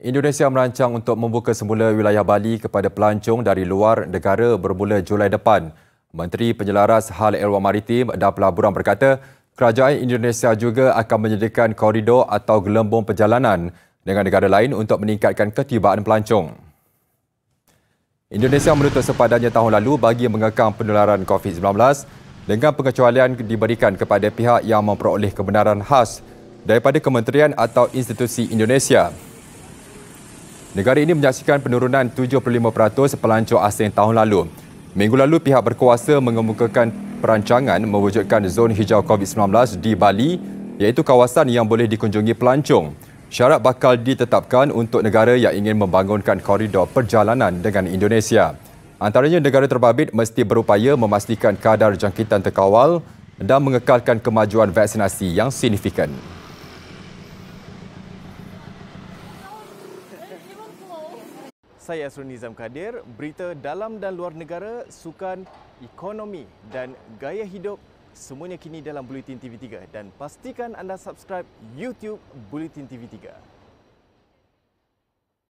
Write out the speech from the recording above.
Indonesia merancang untuk membuka semula wilayah Bali kepada pelancong dari luar negara bermula Julai depan. Menteri Penyelaras Hal Ehwal Maritim dan Pelaburan berkata, kerajaan Indonesia juga akan menyediakan koridor atau gelembung perjalanan dengan negara lain untuk meningkatkan ketibaan pelancong. Indonesia menutup sempadannya tahun lalu bagi mengekang penularan COVID-19 dengan pengecualian diberikan kepada pihak yang memperoleh kebenaran khas daripada kementerian atau institusi Indonesia. Negara ini menyaksikan penurunan 75% pelancong asing tahun lalu. Minggu lalu pihak berkuasa mengemukakan perancangan mewujudkan zon hijau COVID-19 di Bali iaitu kawasan yang boleh dikunjungi pelancong. Syarat bakal ditetapkan untuk negara yang ingin membangunkan koridor perjalanan dengan Indonesia. Antaranya negara terbabit mesti berupaya memastikan kadar jangkitan terkawal dan mengekalkan kemajuan vaksinasi yang signifikan. Saya Asrul Nizam Kadir, berita dalam dan luar negara, sukan, ekonomi dan gaya hidup semuanya kini dalam Bulletin TV3 dan pastikan anda subscribe YouTube Bulletin TV3.